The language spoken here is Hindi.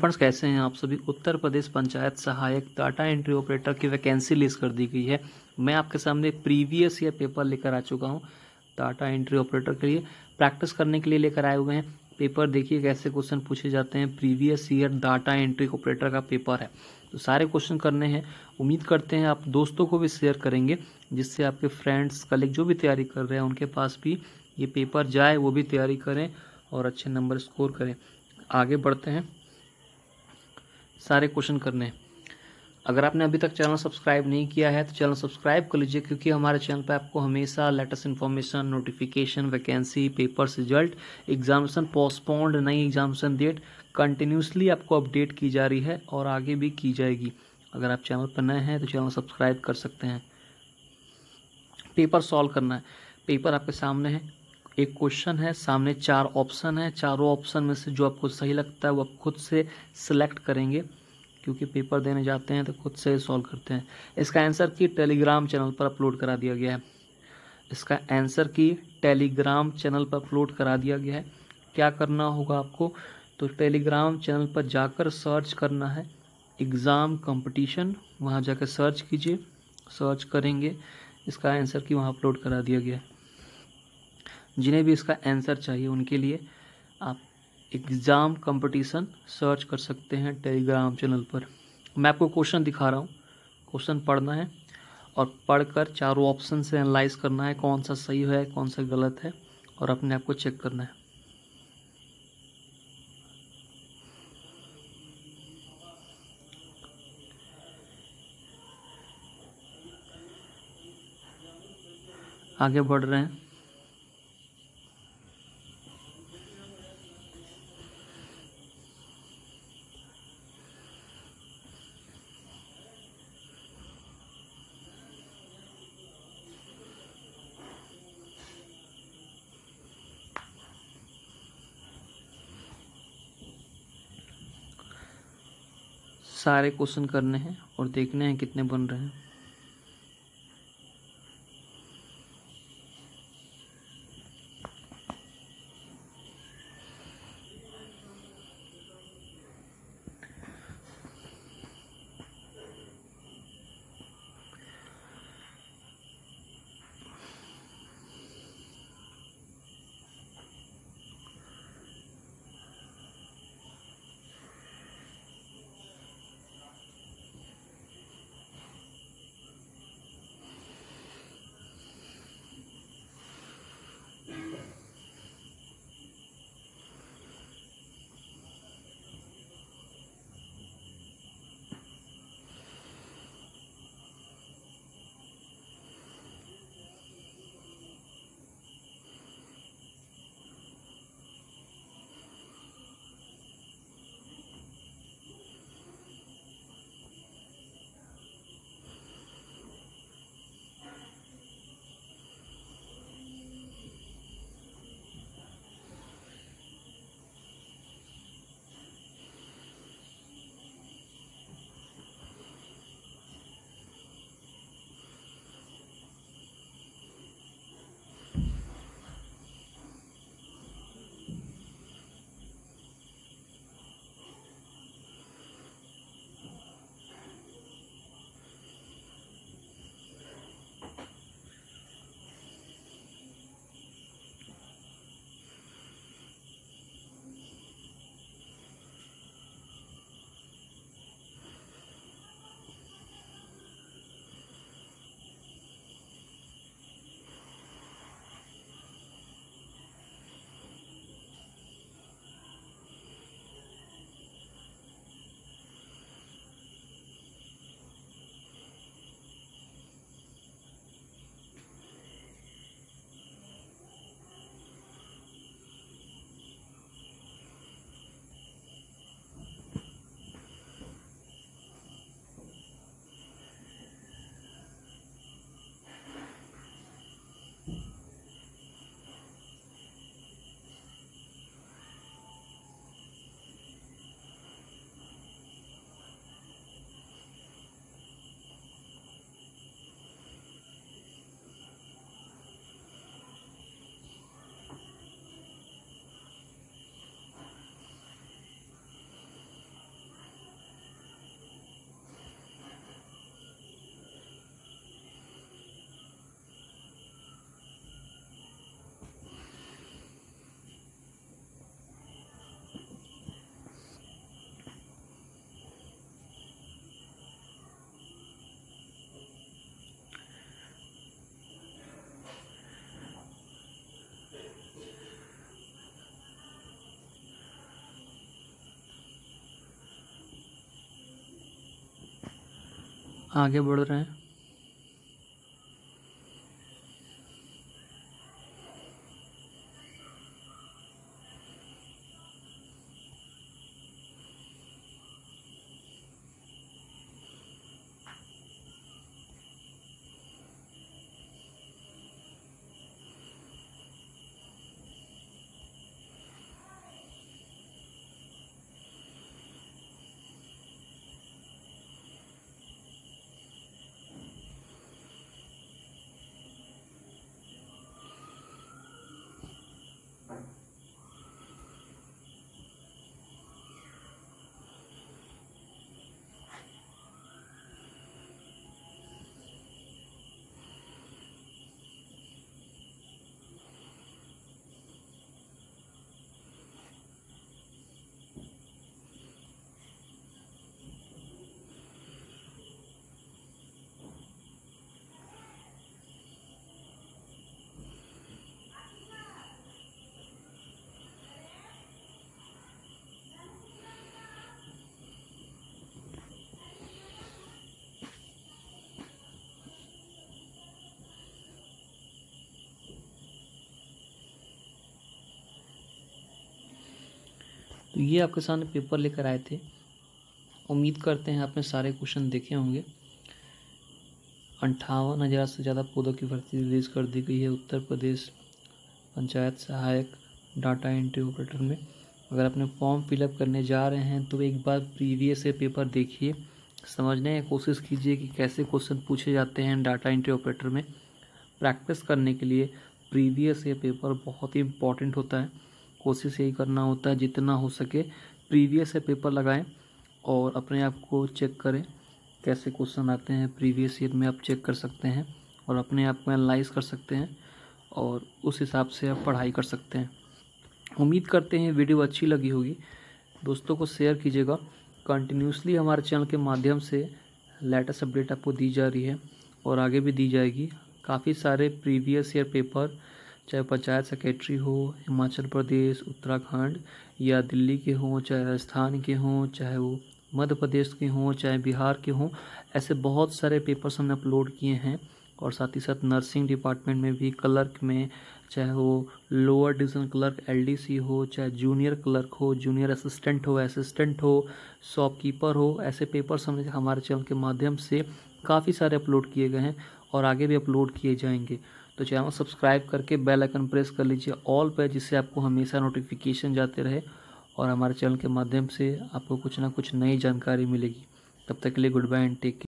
फ्रेंड्स कैसे हैं आप सभी उत्तर प्रदेश पंचायत सहायक डाटा एंट्री ऑपरेटर की वैकेंसी लिस्ट कर दी गई है मैं आपके सामने प्रीवियस ये पेपर लेकर आ चुका हूँ डाटा एंट्री ऑपरेटर के लिए प्रैक्टिस करने के लिए लेकर आए हुए हैं पेपर देखिए कैसे क्वेश्चन पूछे जाते हैं previous year data entry operator का पेपर है तो सारे क्वेश्चन करने हैं उम्मीद करते हैं आप दोस्तों को भी शेयर करेंगे जिससे आपके फ्रेंड्स कलीग जो भी तैयारी कर रहे हैं उनके पास भी ये पेपर जाए वो भी तैयारी करें और अच्छे नंबर स्कोर करें आगे बढ़ते हैं सारे क्वेश्चन करने अगर आपने अभी तक चैनल सब्सक्राइब नहीं किया है तो चैनल सब्सक्राइब कर लीजिए क्योंकि हमारे चैनल पर आपको हमेशा latest information notification vacancy papers result examination postponed नई एग्जामेशन डेट कंटिन्यूसली आपको अपडेट की जा रही है और आगे भी की जाएगी अगर आप चैनल पर नए हैं तो चैनल सब्सक्राइब कर सकते हैं पेपर सॉल्व करना है पेपर आपके सामने है एक क्वेश्चन है सामने चार ऑप्शन है चारों ऑप्शन में से जो आपको सही लगता है वो आप खुद से सिलेक्ट करेंगे क्योंकि पेपर देने जाते हैं तो खुद से सॉल्व करते हैं इसका आंसर की टेलीग्राम चैनल पर अपलोड करा दिया गया है इसका आंसर की टेलीग्राम चैनल पर अपलोड करा दिया गया है क्या करना होगा आपको तो टेलीग्राम चैनल पर जाकर सर्च करना है एग्ज़ाम कंपटीशन वहाँ जाकर सर्च कीजिए सर्च करेंगे इसका आंसर की वहाँ अपलोड करा दिया गया है जिन्हें भी इसका आंसर चाहिए उनके लिए आप एग्ज़ाम कंपटीशन सर्च कर सकते हैं टेलीग्राम चैनल पर मैं आपको क्वेश्चन दिखा रहा हूँ क्वेश्चन पढ़ना है और पढ़कर चारों ऑप्शन से एनालाइज करना है कौन सा सही है कौन सा गलत है और अपने आप को चेक करना है आगे बढ़ रहे हैं सारे क्वेश्चन करने हैं और देखने हैं कितने बन रहे हैं आगे बढ़ रहे हैं तो ये आपके सामने पेपर लेकर आए थे उम्मीद करते हैं आपने सारे क्वेश्चन देखे होंगे अंठावन हज़ार से ज़्यादा पौधों की भर्ती रिलीज़ कर दी गई है उत्तर प्रदेश पंचायत सहायक डाटा एंट्री ऑपरेटर में अगर आपने फॉर्म फिलअप करने जा रहे हैं तो एक बार प्रीवियस ये पेपर देखिए समझने की कोशिश कीजिए कि कैसे क्वेश्चन पूछे जाते हैं डाटा एंट्री ऑपरेटर में प्रैक्टिस करने के लिए प्रीवियस ये पेपर बहुत ही इम्पॉर्टेंट होता है कोशिश यही करना होता है जितना हो सके प्रीवियस है पेपर लगाएं और अपने आप को चेक करें कैसे क्वेश्चन आते हैं प्रीवियस ईयर में आप चेक कर सकते हैं और अपने आप को एनालाइज कर सकते हैं और उस हिसाब से आप पढ़ाई कर सकते हैं उम्मीद करते हैं वीडियो अच्छी लगी होगी दोस्तों को शेयर कीजिएगा कंटिन्यूसली हमारे चैनल के माध्यम से लेटेस्ट अपडेट आपको दी जा रही है और आगे भी दी जाएगी काफ़ी सारे प्रीवियस ईयर पेपर चाहे पंचायत सेक्रेटरी हो हिमाचल प्रदेश उत्तराखंड या दिल्ली के हों चाहे राजस्थान के हों चाहे वो मध्य प्रदेश के हों चाहे बिहार के हों ऐसे बहुत सारे पेपर्स हमने अपलोड किए हैं और साथ ही साथ नर्सिंग डिपार्टमेंट में भी क्लर्क में चाहे वो लोअर डिवीजन क्लर्क एलडीसी हो चाहे जूनियर क्लर्क हो जूनियर असिस्टेंट हो असिस्टेंट हो शॉपकीपर हो ऐसे पेपर्स हमने हमारे चैनल के माध्यम से काफ़ी सारे अपलोड किए गए हैं और आगे भी अपलोड किए जाएंगे तो चैनल सब्सक्राइब करके बेल आइकन प्रेस कर लीजिए ऑल पे जिससे आपको हमेशा नोटिफिकेशन जाते रहे और हमारे चैनल के माध्यम से आपको कुछ ना कुछ नई जानकारी मिलेगी तब तक के लिए गुड बाय एंड टेक